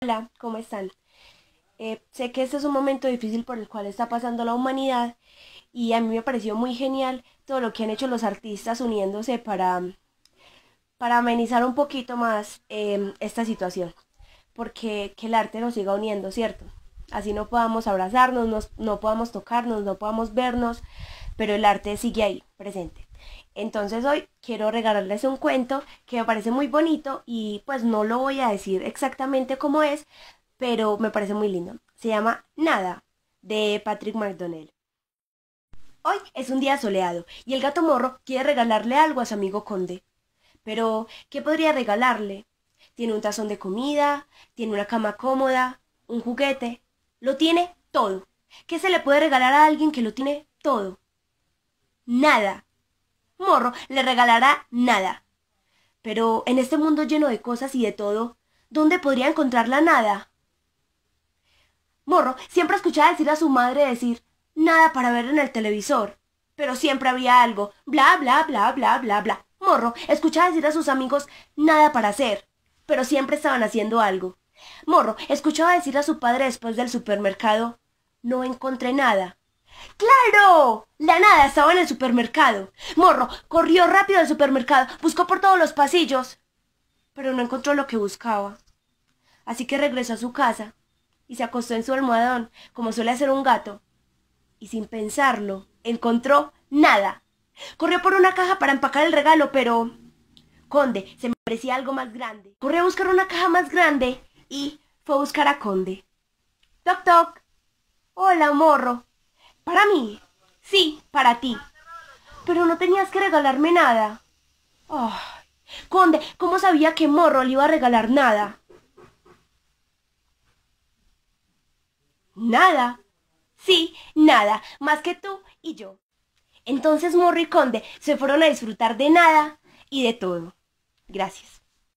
Hola, ¿cómo están? Eh, sé que este es un momento difícil por el cual está pasando la humanidad y a mí me pareció muy genial todo lo que han hecho los artistas uniéndose para, para amenizar un poquito más em, esta situación. Porque que el arte nos siga uniendo, ¿cierto? Así no podamos abrazarnos, no podamos tocarnos, no podamos vernos, pero el arte sigue ahí, presente. Entonces hoy quiero regalarles un cuento que me parece muy bonito y pues no lo voy a decir exactamente cómo es, pero me parece muy lindo. Se llama Nada, de Patrick McDonnell. Hoy es un día soleado y el gato morro quiere regalarle algo a su amigo conde. Pero, ¿qué podría regalarle? Tiene un tazón de comida, tiene una cama cómoda, un juguete, lo tiene todo. ¿Qué se le puede regalar a alguien que lo tiene todo? nada. Morro le regalará nada. Pero en este mundo lleno de cosas y de todo, ¿dónde podría encontrar la nada? Morro siempre escuchaba decir a su madre decir nada para ver en el televisor. Pero siempre había algo, bla, bla, bla, bla, bla, bla. Morro escuchaba decir a sus amigos nada para hacer, pero siempre estaban haciendo algo. Morro escuchaba decir a su padre después del supermercado, no encontré nada. ¡Claro! La nada estaba en el supermercado. Morro corrió rápido al supermercado, buscó por todos los pasillos, pero no encontró lo que buscaba. Así que regresó a su casa y se acostó en su almohadón, como suele hacer un gato. Y sin pensarlo, encontró nada. Corrió por una caja para empacar el regalo, pero... Conde, se me parecía algo más grande. Corrió a buscar una caja más grande y fue a buscar a Conde. Toc, toc. Hola, morro. ¿Para mí? Sí, para ti. Pero no tenías que regalarme nada. conde, ¿cómo sabía que Morro le iba a regalar nada? Nada. Sí, nada, más que tú y yo. Entonces Morro y Conde se fueron a disfrutar de nada y de todo. Gracias.